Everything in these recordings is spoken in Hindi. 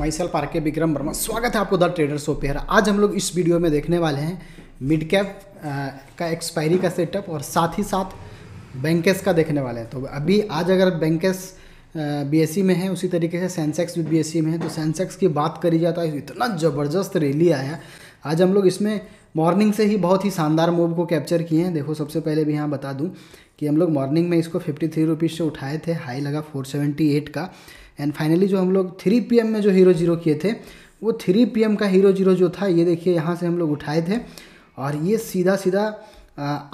माई सेल्फ आर के विक्रम वर्मा स्वागत है आपको द ट्रेडर शो पेयर आज हम लोग इस वीडियो में देखने वाले हैं मिड कैप का एक्सपायरी का सेटअप और साथ ही साथ बैंकेस का देखने वाले हैं तो अभी आज अगर बैंकेस बी e में है उसी तरीके से सेंसेक्स भी बी e में है तो सेंसेक्स की बात करी जाए तो इतना ज़बरदस्त रैली आया आज हम लोग इसमें मॉर्निंग से ही बहुत ही शानदार मूव को कैप्चर किए हैं देखो सबसे पहले भी यहाँ बता दूँ कि हम लोग मॉर्निंग में इसको फिफ्टी थ्री रुपीज़ से उठाए थे हाई लगा फोर सेवेंटी एट का एंड फाइनली जो हम लोग थ्री पी में जो हीरो जीरो किए थे वो थ्री पी का हीरो जीरो जो था ये देखिए यहाँ से हम लोग उठाए थे और ये सीधा सीधा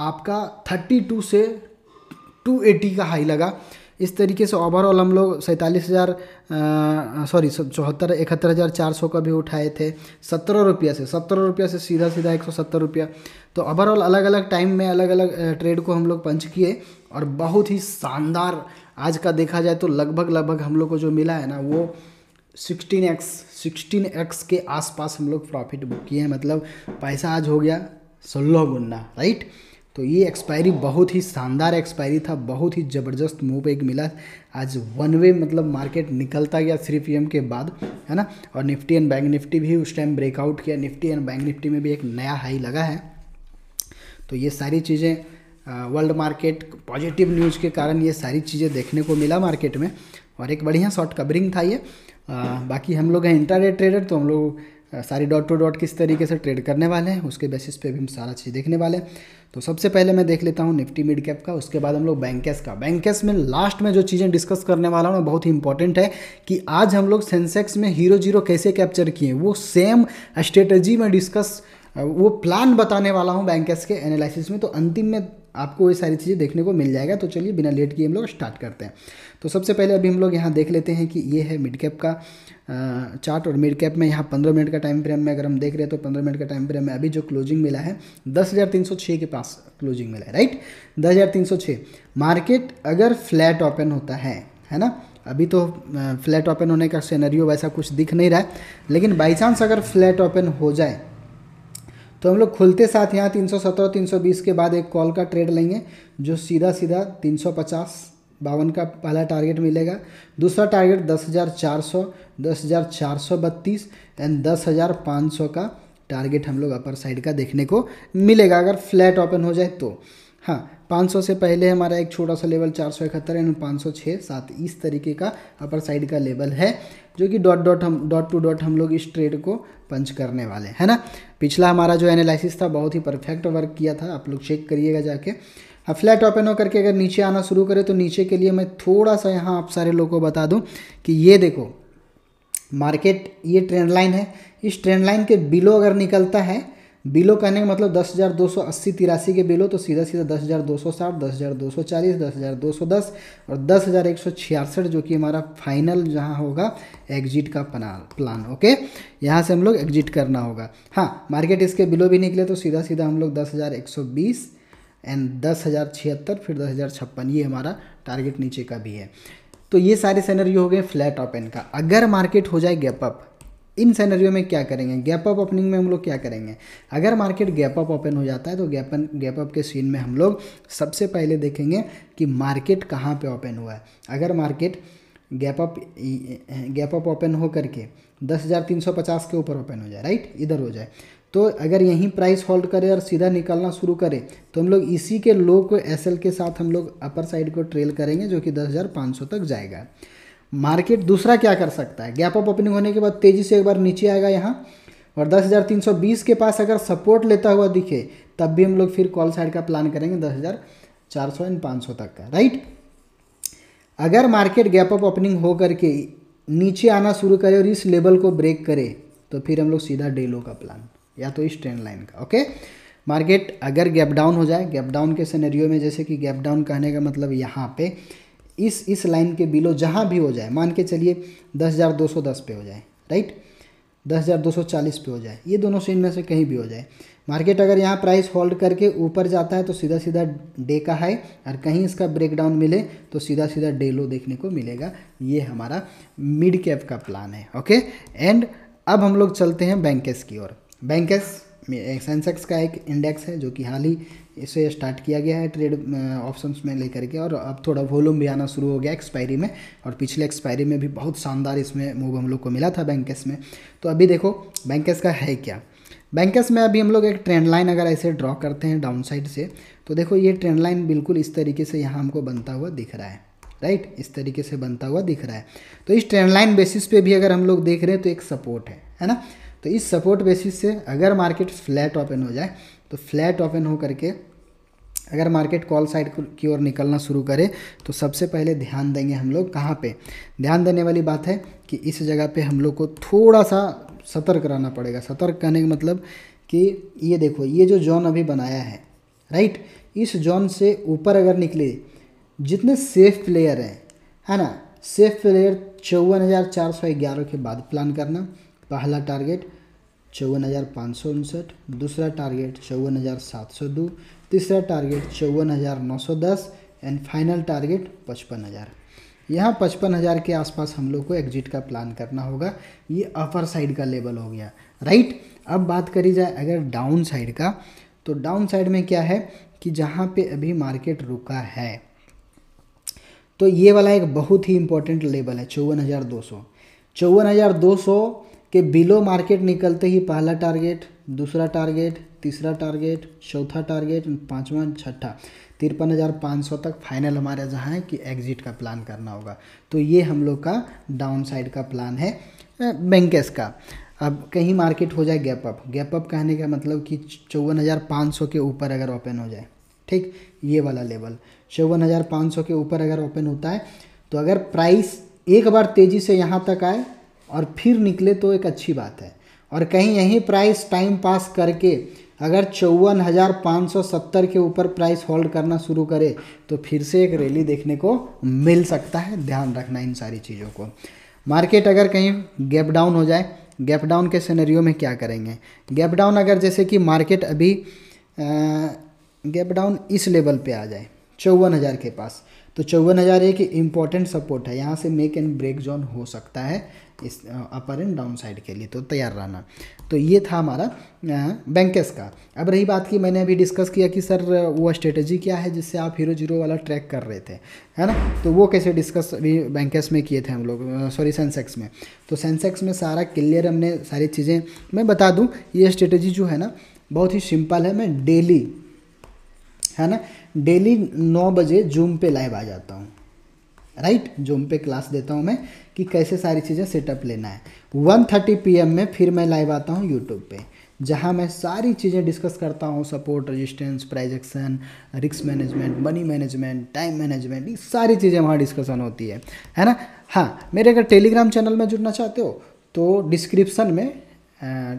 आपका थर्टी टू से टू एटी का हाई लगा इस तरीके से ओवरऑल हम लोग सैंतालीस हज़ार सॉरी चौहत्तर इकहत्तर हज़ार चार सौ का भी उठाए थे सत्रह रुपया से सत्रह रुपया से सीधा सीधा एक सौ सत्तर रुपया तो ओवरऑल अलग अलग टाइम में अलग अलग ट्रेड को हम लोग पंच किए और बहुत ही शानदार आज का देखा जाए तो लगभग लगभग हम लोग को जो मिला है ना वो सिक्सटीन एक्स सिक्सटीन एक्स के आसपास हम लोग प्रॉफिट बुक किए हैं मतलब पैसा आज हो गया सोलह गुना राइट तो ये एक्सपायरी बहुत ही शानदार एक्सपायरी था बहुत ही ज़बरदस्त मूव एक मिला आज वन वे मतलब मार्केट निकलता गया थ्री पी के बाद है ना और निफ्टी एंड बैंक निफ्टी भी उस टाइम ब्रेकआउट किया निफ्टी एंड बैंक निफ्टी में भी एक नया हाई लगा है तो ये सारी चीज़ें वर्ल्ड मार्केट पॉजिटिव न्यूज़ के कारण ये सारी चीज़ें देखने को मिला मार्केट में और एक बढ़िया शॉर्ट कवरिंग था ये आ, बाकी हम लोग हैं इंटरनेट ट्रेडर तो हम लोग सारी डॉट टू डॉट किस तरीके से ट्रेड करने वाले हैं उसके बेसिस पे भी हम सारा चीज़ देखने वाले हैं तो सबसे पहले मैं देख लेता हूँ निफ्टी मिड कैप का उसके बाद हम लोग बैंकेस का बैंकेस में लास्ट में जो चीज़ें डिस्कस करने वाला हूँ बहुत ही इंपॉर्टेंट है कि आज हम लोग सेंसेक्स में हीरो जीरो कैसे कैप्चर किए वो सेम स्ट्रेटजी में डिस्कस वो प्लान बताने वाला हूँ बैंकर्स के एनालिसिस में तो अंतिम में आपको ये सारी चीज़ें देखने को मिल जाएगा तो चलिए बिना लेट किए हम लोग स्टार्ट करते हैं तो सबसे पहले अभी हम लोग यहाँ देख लेते हैं कि ये है मिड कैप का चार्ट और मिड कैप में यहाँ पंद्रह मिनट का टाइम फ्रेम में अगर हम देख रहे हैं तो पंद्रह मिनट का टाइम फ्रेम में अभी जो क्लोजिंग मिला है दस हज़ार तीन सौ छः के पास क्लोजिंग मिला है राइट दस हज़ार तीन सौ छः मार्केट अगर फ्लैट ओपन होता है है ना अभी तो फ्लैट ओपन होने का सिनेरियो वैसा कुछ दिख नहीं रहा है लेकिन बाई चांस अगर फ्लैट ओपन हो जाए तो हम लोग खुलते साथ यहाँ 317 320 के बाद एक कॉल का ट्रेड लेंगे जो सीधा सीधा 350 बावन का पहला टारगेट मिलेगा दूसरा टारगेट 10,400 10,432 एंड 10,500 का टारगेट हम लोग अपर साइड का देखने को मिलेगा अगर फ्लैट ओपन हो जाए तो हाँ 500 से पहले हमारा एक छोटा सा लेवल चार सौ इकहत्तर यानी पाँच सौ छः सात इस तरीके का अपर साइड का लेवल है जो कि डॉट डॉट हम डॉट टू डॉट हम लोग इस ट्रेड को पंच करने वाले हैं ना पिछला हमारा जो एनालिसिस था बहुत ही परफेक्ट वर्क किया था आप लोग चेक करिएगा जाके अब फ्लैट ओपन हो करके अगर नीचे आना शुरू करें तो नीचे के लिए मैं थोड़ा सा यहाँ आप सारे लोगों को बता दूँ कि ये देखो मार्केट ये ट्रेंड लाइन है इस ट्रेंड लाइन के बिलो अगर निकलता है बिलो कहने का मतलब दस हज़ार दो सौ अस्सी तिरासी के बिलो तो सीधा सीधा दस हज़ार दो सौ साठ दस हज़ार दो सौ चालीस दस हज़ार दो सौ दस और दस हज़ार एक सौ छियासठ जो कि हमारा फाइनल जहाँ होगा एग्जिट का प्लान ओके यहाँ से हम लोग एग्जिट करना होगा हाँ मार्केट इसके बिलो भी निकले तो सीधा सीधा हम लोग दस हज़ार एक सौ बीस एंड दस हज़ार छिहत्तर फिर दस हज़ार छप्पन ये हमारा टारगेट नीचे का भी है तो ये सारे सैनरी हो गए फ्लैट ओपन का अगर मार्केट हो जाए गैप अप इन सैनरियो में क्या करेंगे गैप अप ओपनिंग में हम लोग क्या करेंगे अगर मार्केट गैप अप ओपन हो जाता है तो गैप गैप अप के सीन में हम लोग सबसे पहले देखेंगे कि मार्केट कहाँ पे ओपन हुआ है अगर market gap up gap up open हो करके दस हज़ार तीन सौ पचास के ऊपर ओपन हो जाए राइट इधर हो जाए तो अगर यहीं प्राइस होल्ड करे और सीधा निकालना शुरू करे तो हम लोग इसी के लो को एस के साथ हम लोग अपर साइड को ट्रेल करेंगे जो कि दस हज़ार पाँच सौ तक जाएगा मार्केट दूसरा क्या कर सकता है गैप अप ओपनिंग होने के बाद तेज़ी से एक बार नीचे आएगा यहाँ और 10,320 के पास अगर सपोर्ट लेता हुआ दिखे तब भी हम लोग फिर कॉल साइड का प्लान करेंगे 10,400 एंड सौ तक का राइट अगर मार्केट गैप अप ओपनिंग हो करके नीचे आना शुरू करे और इस लेवल को ब्रेक करे तो फिर हम लोग सीधा डेलो का प्लान या तो इस ट्रेंड लाइन का ओके मार्केट अगर गैप डाउन हो जाए गैप डाउन के सिनेरियो में जैसे कि गैप डाउन कहने का मतलब यहाँ पे इस इस लाइन के बिलो जहाँ भी हो जाए मान के चलिए दस हज़ार दो सौ दस पे हो जाए राइट दस हज़ार दो सौ चालीस पे हो जाए ये दोनों से इनमें से कहीं भी हो जाए मार्केट अगर यहाँ प्राइस होल्ड करके ऊपर जाता है तो सीधा सीधा डे का हाई और कहीं इसका ब्रेकडाउन मिले तो सीधा सीधा डे लो देखने को मिलेगा ये हमारा मिड कैप का प्लान है ओके एंड अब हम लोग चलते हैं बैंकेस की ओर बैंकेस सेंसेक्स का एक इंडेक्स है जो कि हाल ही इसे स्टार्ट किया गया है ट्रेड ऑप्शंस में लेकर के और अब थोड़ा वॉल्यूम भी आना शुरू हो गया एक्सपायरी में और पिछले एक्सपायरी में भी बहुत शानदार इसमें मूव हम लोग को मिला था बैंकस में तो अभी देखो बैंकस का है क्या बैंकस में अभी हम लोग एक ट्रेंड लाइन अगर ऐसे ड्रॉ करते हैं डाउन साइड से तो देखो ये ट्रेंड लाइन बिल्कुल इस तरीके से यहाँ हमको बनता हुआ दिख रहा है राइट इस तरीके से बनता हुआ दिख रहा है तो इस ट्रेंड लाइन बेसिस पे भी अगर हम लोग देख रहे हैं तो एक सपोर्ट है है ना तो इस सपोर्ट बेसिस से अगर मार्केट फ्लैट ओपन हो जाए तो फ्लैट ओपन हो करके अगर मार्केट कॉल साइड की ओर निकलना शुरू करे तो सबसे पहले ध्यान देंगे हम लोग कहाँ पे ध्यान देने वाली बात है कि इस जगह पे हम लोग को थोड़ा सा सतर्क रहना पड़ेगा सतर्क कहने का मतलब कि ये देखो ये जो जॉन अभी बनाया है राइट इस जॉन से ऊपर अगर निकले जितने सेफ प्लेयर हैं है ना सेफ प्लेयर चौवन हज़ार चार सौ ग्यारह के बाद प्लान करना पहला टारगेट चौवन हज़ार पाँच सौ उनसठ दूसरा टारगेट चौवन हज़ार सात सौ दो तीसरा टारगेट चौवन हज़ार नौ सौ दस एंड फाइनल टारगेट पचपन हज़ार यहाँ पचपन हज़ार के आसपास हम लोग को एग्जिट का प्लान करना होगा ये अपर साइड का लेवल हो गया राइट अब बात करी जाए अगर डाउन साइड का तो डाउन साइड में क्या है कि जहाँ पे अभी मार्केट रुका है तो ये वाला एक बहुत ही इंपॉर्टेंट लेवल है चौवन हज़ार दो सौ चौवन हज़ार दो सौ कि बिलो मार्केट निकलते ही पहला टारगेट दूसरा टारगेट तीसरा टारगेट चौथा टारगेट पाँचवा छठा तिरपन हज़ार पाँच सौ तक फाइनल हमारे जहाँ है कि एग्जिट का प्लान करना होगा तो ये हम लोग का डाउन साइड का प्लान है बैंकेस का अब कहीं मार्केट हो जाए गैप अप गैप अप कहने का मतलब कि चौवन हज़ार पाँच सौ के ऊपर अगर ओपन हो जाए ठीक ये वाला लेवल चौवन हज़ार पाँच सौ के ऊपर अगर ओपन होता है तो अगर प्राइस एक बार तेज़ी से यहाँ तक आए और फिर निकले तो एक अच्छी बात है और कहीं यही प्राइस टाइम पास करके अगर चौवन हज़ार पाँच सौ सत्तर के ऊपर प्राइस होल्ड करना शुरू करे तो फिर से एक रैली देखने को मिल सकता है ध्यान रखना इन सारी चीज़ों को मार्केट अगर कहीं गैप डाउन हो जाए गैप डाउन के सिनेरियो में क्या करेंगे गैप डाउन अगर जैसे कि मार्केट अभी गैप डाउन इस लेवल पे आ जाए चौवन हज़ार के पास तो चौवन हज़ार एक इम्पॉर्टेंट सपोर्ट है यहाँ से मेक एंड ब्रेक जोन हो सकता है इस अपर एंड डाउन साइड के लिए तो तैयार रहना तो ये था हमारा बैंकस का अब रही बात की मैंने अभी डिस्कस किया कि सर वो स्ट्रेटजी क्या है जिससे आप हीरो जीरो वाला ट्रैक कर रहे थे है ना तो वो कैसे डिस्कस अभी बैंकस में किए थे हम लोग सॉरी सेंसेक्स में तो सेंसेक्स में सारा क्लियर हमने सारी चीज़ें मैं बता दूँ ये स्ट्रेटजी जो है ना बहुत ही सिंपल है मैं डेली है ना डेली नौ बजे जूम पे लाइव आ जाता हूँ राइट जूम पे क्लास देता हूँ मैं कि कैसे सारी चीज़ें सेटअप लेना है 1:30 एम में फिर मैं लाइव आता हूँ यूट्यूब पे जहाँ मैं सारी चीज़ें डिस्कस करता हूँ सपोर्ट रजिस्टेंस प्राइजेक्शन रिक्स management money management time management ये सारी चीज़ें वहाँ डिस्कशन होती है है ना हाँ मेरे अगर टेलीग्राम चैनल में जुड़ना चाहते हो तो डिस्क्रिप्सन में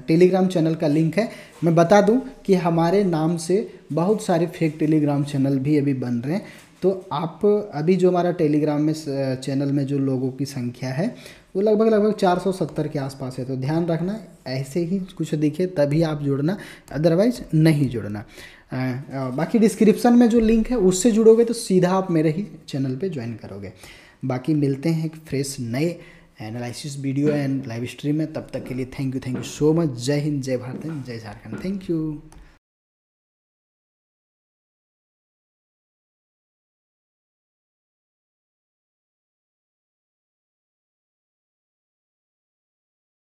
टेलीग्राम चैनल का लिंक है मैं बता दूं कि हमारे नाम से बहुत सारे फेक टेलीग्राम चैनल भी अभी बन रहे हैं तो आप अभी जो हमारा टेलीग्राम में चैनल में जो लोगों की संख्या है वो लगभग लगभग 470 के आसपास है तो ध्यान रखना ऐसे ही कुछ दिखे तभी आप जुड़ना अदरवाइज नहीं जुड़ना बाकी डिस्क्रिप्शन में जो लिंक है उससे जुड़ोगे तो सीधा आप मेरे ही चैनल पर ज्वाइन करोगे बाकी मिलते हैं एक फ्रेश नए analysis video and live stream में तब तक के लिए thank you thank you so much जय हिंद जय भारत जय झारखंड थैंक यू